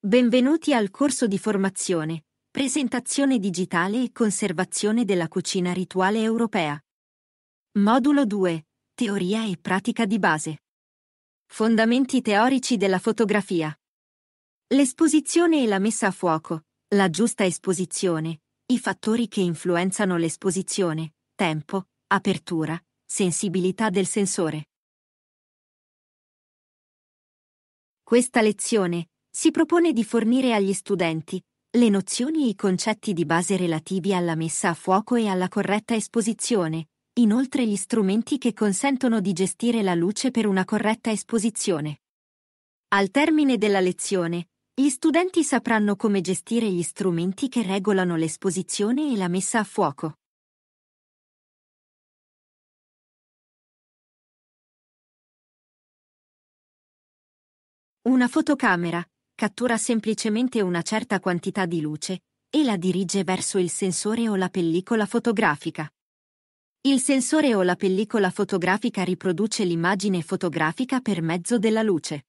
Benvenuti al corso di formazione, presentazione digitale e conservazione della cucina rituale europea. Modulo 2. Teoria e pratica di base. Fondamenti teorici della fotografia. L'esposizione e la messa a fuoco, la giusta esposizione, i fattori che influenzano l'esposizione, tempo, apertura, sensibilità del sensore. Questa lezione si propone di fornire agli studenti le nozioni e i concetti di base relativi alla messa a fuoco e alla corretta esposizione, inoltre gli strumenti che consentono di gestire la luce per una corretta esposizione. Al termine della lezione, gli studenti sapranno come gestire gli strumenti che regolano l'esposizione e la messa a fuoco. Una fotocamera, cattura semplicemente una certa quantità di luce e la dirige verso il sensore o la pellicola fotografica. Il sensore o la pellicola fotografica riproduce l'immagine fotografica per mezzo della luce.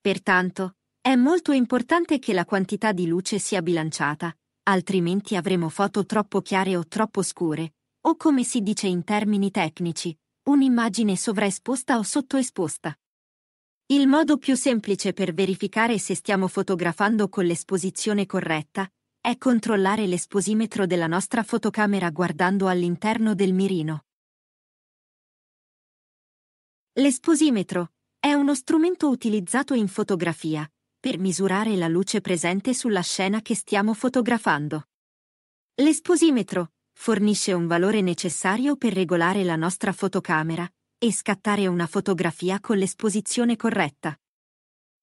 Pertanto, è molto importante che la quantità di luce sia bilanciata, altrimenti avremo foto troppo chiare o troppo scure, o come si dice in termini tecnici, un'immagine sovraesposta o sottoesposta. Il modo più semplice per verificare se stiamo fotografando con l'esposizione corretta è controllare l'esposimetro della nostra fotocamera guardando all'interno del mirino. L'esposimetro è uno strumento utilizzato in fotografia per misurare la luce presente sulla scena che stiamo fotografando. L'esposimetro fornisce un valore necessario per regolare la nostra fotocamera e scattare una fotografia con l'esposizione corretta.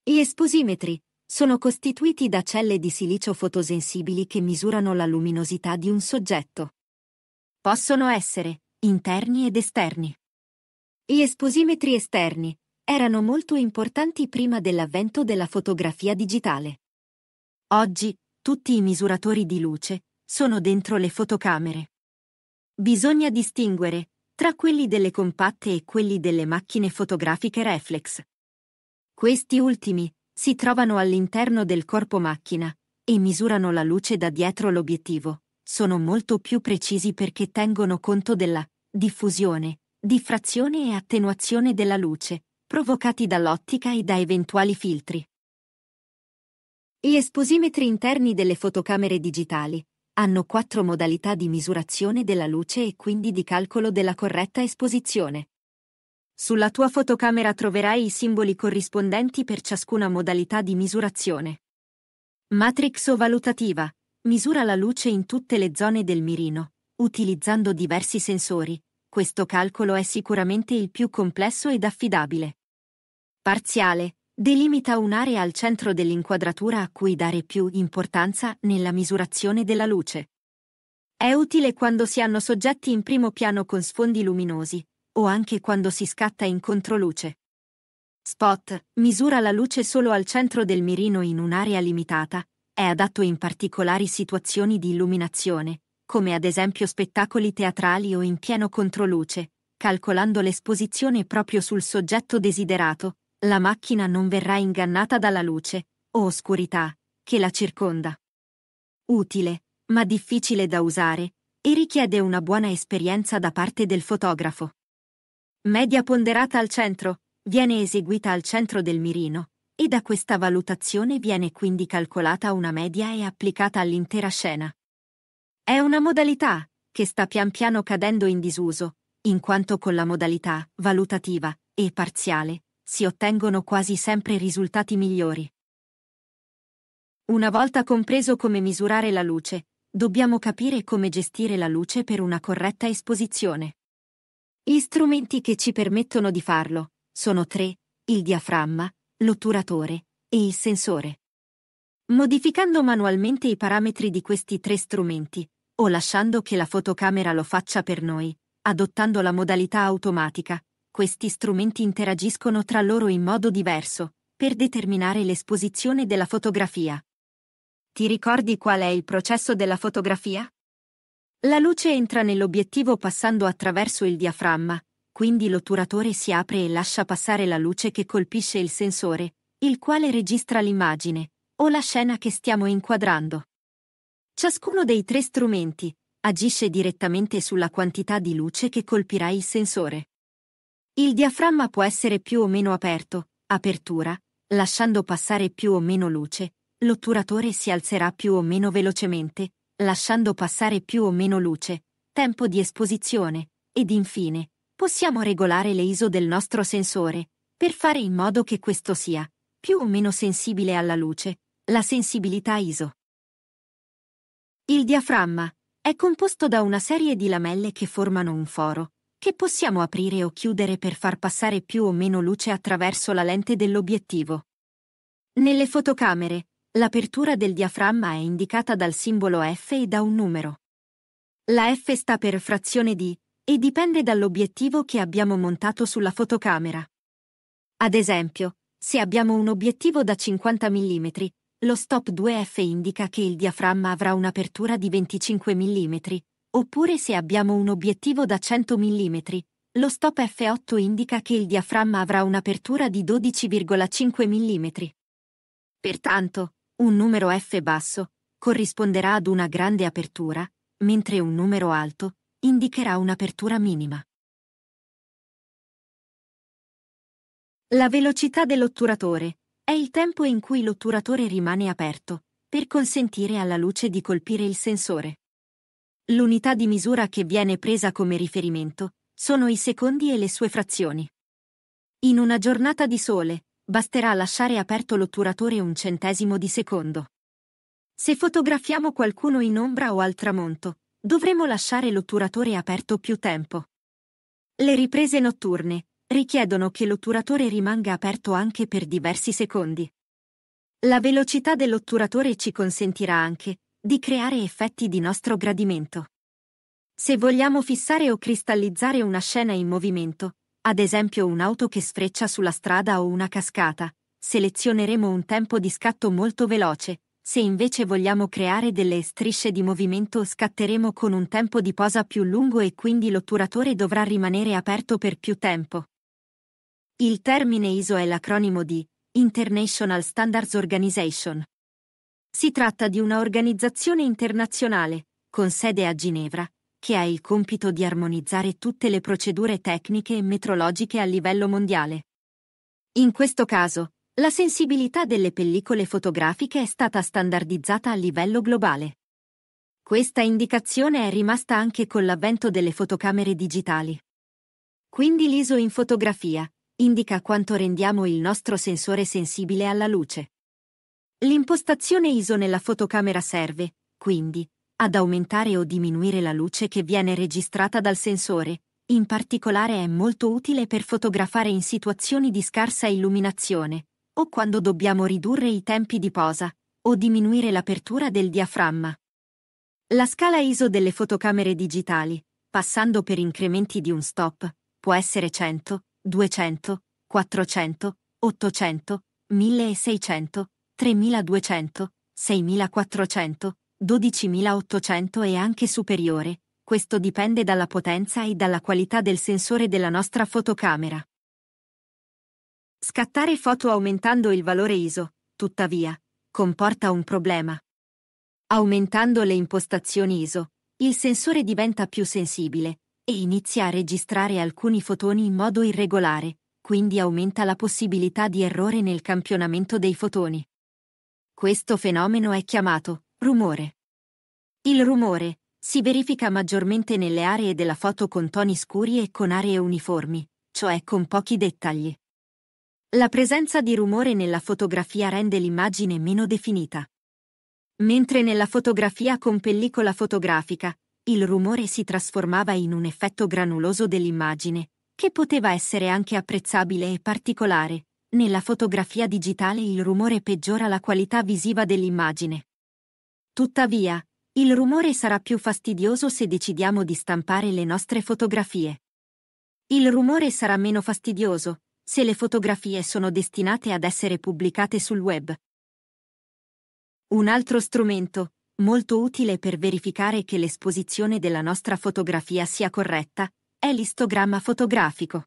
Gli esposimetri sono costituiti da celle di silicio fotosensibili che misurano la luminosità di un soggetto. Possono essere interni ed esterni. Gli esposimetri esterni erano molto importanti prima dell'avvento della fotografia digitale. Oggi, tutti i misuratori di luce sono dentro le fotocamere. Bisogna distinguere tra quelli delle compatte e quelli delle macchine fotografiche reflex. Questi ultimi si trovano all'interno del corpo macchina e misurano la luce da dietro l'obiettivo. Sono molto più precisi perché tengono conto della diffusione, diffrazione e attenuazione della luce, provocati dall'ottica e da eventuali filtri. Gli esposimetri interni delle fotocamere digitali hanno quattro modalità di misurazione della luce e quindi di calcolo della corretta esposizione. Sulla tua fotocamera troverai i simboli corrispondenti per ciascuna modalità di misurazione. Matrix o valutativa. Misura la luce in tutte le zone del mirino, utilizzando diversi sensori. Questo calcolo è sicuramente il più complesso ed affidabile. Parziale. Delimita un'area al centro dell'inquadratura a cui dare più importanza nella misurazione della luce. È utile quando si hanno soggetti in primo piano con sfondi luminosi, o anche quando si scatta in controluce. Spot misura la luce solo al centro del mirino in un'area limitata, è adatto in particolari situazioni di illuminazione, come ad esempio spettacoli teatrali o in pieno controluce, calcolando l'esposizione proprio sul soggetto desiderato, la macchina non verrà ingannata dalla luce o oscurità che la circonda. Utile, ma difficile da usare, e richiede una buona esperienza da parte del fotografo. Media ponderata al centro viene eseguita al centro del mirino e da questa valutazione viene quindi calcolata una media e applicata all'intera scena. È una modalità che sta pian piano cadendo in disuso, in quanto con la modalità valutativa e parziale si ottengono quasi sempre risultati migliori. Una volta compreso come misurare la luce, dobbiamo capire come gestire la luce per una corretta esposizione. Gli strumenti che ci permettono di farlo sono tre, il diaframma, l'otturatore e il sensore. Modificando manualmente i parametri di questi tre strumenti, o lasciando che la fotocamera lo faccia per noi, adottando la modalità automatica, questi strumenti interagiscono tra loro in modo diverso, per determinare l'esposizione della fotografia. Ti ricordi qual è il processo della fotografia? La luce entra nell'obiettivo passando attraverso il diaframma, quindi l'otturatore si apre e lascia passare la luce che colpisce il sensore, il quale registra l'immagine, o la scena che stiamo inquadrando. Ciascuno dei tre strumenti agisce direttamente sulla quantità di luce che colpirà il sensore. Il diaframma può essere più o meno aperto, apertura, lasciando passare più o meno luce, l'otturatore si alzerà più o meno velocemente, lasciando passare più o meno luce, tempo di esposizione, ed infine, possiamo regolare le ISO del nostro sensore, per fare in modo che questo sia, più o meno sensibile alla luce, la sensibilità ISO. Il diaframma è composto da una serie di lamelle che formano un foro, che possiamo aprire o chiudere per far passare più o meno luce attraverso la lente dell'obiettivo. Nelle fotocamere, l'apertura del diaframma è indicata dal simbolo F e da un numero. La F sta per frazione di e dipende dall'obiettivo che abbiamo montato sulla fotocamera. Ad esempio, se abbiamo un obiettivo da 50 mm, lo stop 2F indica che il diaframma avrà un'apertura di 25 mm, Oppure se abbiamo un obiettivo da 100 mm, lo stop F8 indica che il diaframma avrà un'apertura di 12,5 mm. Pertanto, un numero F basso corrisponderà ad una grande apertura, mentre un numero alto indicherà un'apertura minima. La velocità dell'otturatore è il tempo in cui l'otturatore rimane aperto, per consentire alla luce di colpire il sensore. L'unità di misura che viene presa come riferimento sono i secondi e le sue frazioni. In una giornata di sole, basterà lasciare aperto l'otturatore un centesimo di secondo. Se fotografiamo qualcuno in ombra o al tramonto, dovremo lasciare l'otturatore aperto più tempo. Le riprese notturne richiedono che l'otturatore rimanga aperto anche per diversi secondi. La velocità dell'otturatore ci consentirà anche di creare effetti di nostro gradimento. Se vogliamo fissare o cristallizzare una scena in movimento, ad esempio un'auto che sfreccia sulla strada o una cascata, selezioneremo un tempo di scatto molto veloce, se invece vogliamo creare delle strisce di movimento scatteremo con un tempo di posa più lungo e quindi l'otturatore dovrà rimanere aperto per più tempo. Il termine ISO è l'acronimo di International Standards Organization. Si tratta di un'organizzazione internazionale, con sede a Ginevra, che ha il compito di armonizzare tutte le procedure tecniche e metrologiche a livello mondiale. In questo caso, la sensibilità delle pellicole fotografiche è stata standardizzata a livello globale. Questa indicazione è rimasta anche con l'avvento delle fotocamere digitali. Quindi l'ISO in fotografia indica quanto rendiamo il nostro sensore sensibile alla luce. L'impostazione ISO nella fotocamera serve, quindi, ad aumentare o diminuire la luce che viene registrata dal sensore. In particolare è molto utile per fotografare in situazioni di scarsa illuminazione, o quando dobbiamo ridurre i tempi di posa, o diminuire l'apertura del diaframma. La scala ISO delle fotocamere digitali, passando per incrementi di un stop, può essere 100, 200, 400, 800, 1600, 3200, 6400, 12800 e anche superiore. Questo dipende dalla potenza e dalla qualità del sensore della nostra fotocamera. Scattare foto aumentando il valore ISO, tuttavia, comporta un problema. Aumentando le impostazioni ISO, il sensore diventa più sensibile e inizia a registrare alcuni fotoni in modo irregolare, quindi aumenta la possibilità di errore nel campionamento dei fotoni. Questo fenomeno è chiamato rumore. Il rumore si verifica maggiormente nelle aree della foto con toni scuri e con aree uniformi, cioè con pochi dettagli. La presenza di rumore nella fotografia rende l'immagine meno definita. Mentre nella fotografia con pellicola fotografica, il rumore si trasformava in un effetto granuloso dell'immagine, che poteva essere anche apprezzabile e particolare, nella fotografia digitale il rumore peggiora la qualità visiva dell'immagine. Tuttavia, il rumore sarà più fastidioso se decidiamo di stampare le nostre fotografie. Il rumore sarà meno fastidioso se le fotografie sono destinate ad essere pubblicate sul web. Un altro strumento, molto utile per verificare che l'esposizione della nostra fotografia sia corretta, è l'istogramma fotografico.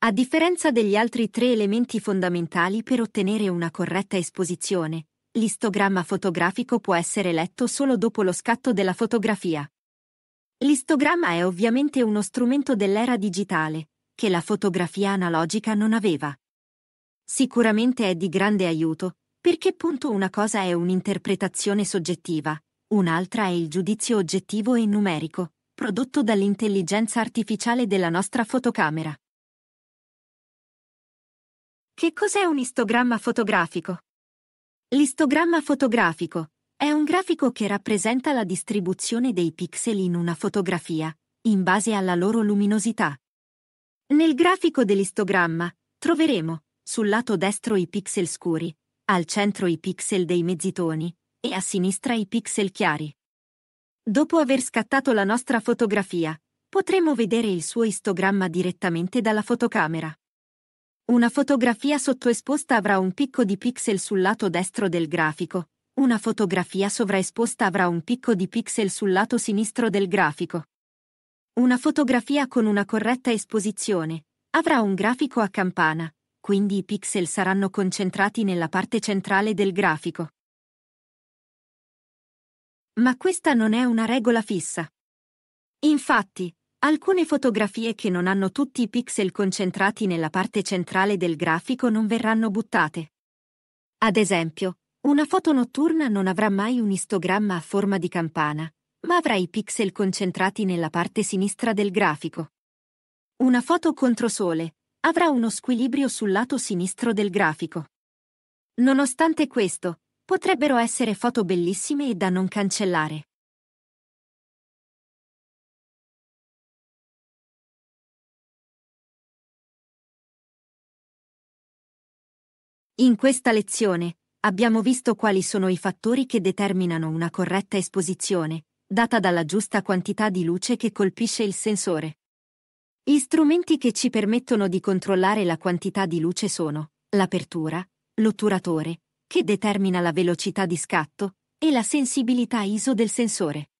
A differenza degli altri tre elementi fondamentali per ottenere una corretta esposizione, l'istogramma fotografico può essere letto solo dopo lo scatto della fotografia. L'istogramma è ovviamente uno strumento dell'era digitale, che la fotografia analogica non aveva. Sicuramente è di grande aiuto, perché appunto una cosa è un'interpretazione soggettiva, un'altra è il giudizio oggettivo e numerico, prodotto dall'intelligenza artificiale della nostra fotocamera. Che cos'è un istogramma fotografico? L'istogramma fotografico è un grafico che rappresenta la distribuzione dei pixel in una fotografia, in base alla loro luminosità. Nel grafico dell'istogramma troveremo, sul lato destro i pixel scuri, al centro i pixel dei mezzitoni e a sinistra i pixel chiari. Dopo aver scattato la nostra fotografia, potremo vedere il suo istogramma direttamente dalla fotocamera. Una fotografia sottoesposta avrà un picco di pixel sul lato destro del grafico. Una fotografia sovraesposta avrà un picco di pixel sul lato sinistro del grafico. Una fotografia con una corretta esposizione avrà un grafico a campana, quindi i pixel saranno concentrati nella parte centrale del grafico. Ma questa non è una regola fissa. Infatti, Alcune fotografie che non hanno tutti i pixel concentrati nella parte centrale del grafico non verranno buttate. Ad esempio, una foto notturna non avrà mai un istogramma a forma di campana, ma avrà i pixel concentrati nella parte sinistra del grafico. Una foto contro sole avrà uno squilibrio sul lato sinistro del grafico. Nonostante questo, potrebbero essere foto bellissime e da non cancellare. In questa lezione abbiamo visto quali sono i fattori che determinano una corretta esposizione, data dalla giusta quantità di luce che colpisce il sensore. Gli strumenti che ci permettono di controllare la quantità di luce sono l'apertura, l'otturatore, che determina la velocità di scatto, e la sensibilità ISO del sensore.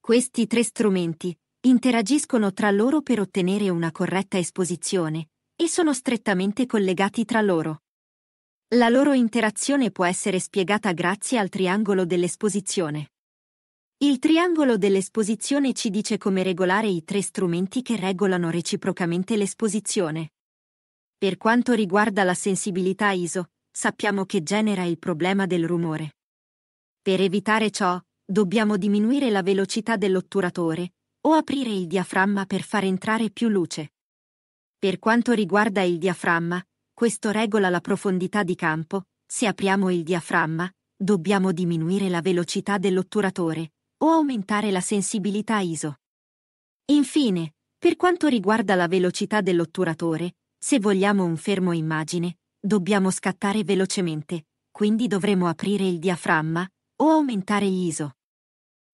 Questi tre strumenti interagiscono tra loro per ottenere una corretta esposizione e sono strettamente collegati tra loro. La loro interazione può essere spiegata grazie al triangolo dell'esposizione. Il triangolo dell'esposizione ci dice come regolare i tre strumenti che regolano reciprocamente l'esposizione. Per quanto riguarda la sensibilità ISO, sappiamo che genera il problema del rumore. Per evitare ciò, dobbiamo diminuire la velocità dell'otturatore o aprire il diaframma per far entrare più luce. Per quanto riguarda il diaframma, questo regola la profondità di campo, se apriamo il diaframma, dobbiamo diminuire la velocità dell'otturatore o aumentare la sensibilità ISO. Infine, per quanto riguarda la velocità dell'otturatore, se vogliamo un fermo immagine, dobbiamo scattare velocemente, quindi dovremo aprire il diaframma o aumentare gli ISO.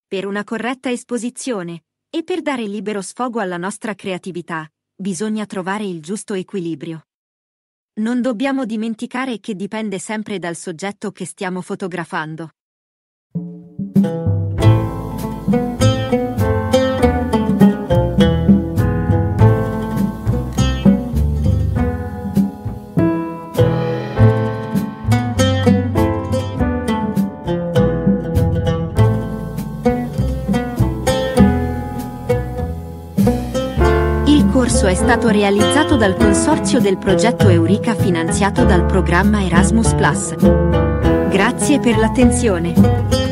Per una corretta esposizione e per dare libero sfogo alla nostra creatività, bisogna trovare il giusto equilibrio. Non dobbiamo dimenticare che dipende sempre dal soggetto che stiamo fotografando. è stato realizzato dal consorzio del progetto Eurica finanziato dal programma Erasmus ⁇ Grazie per l'attenzione!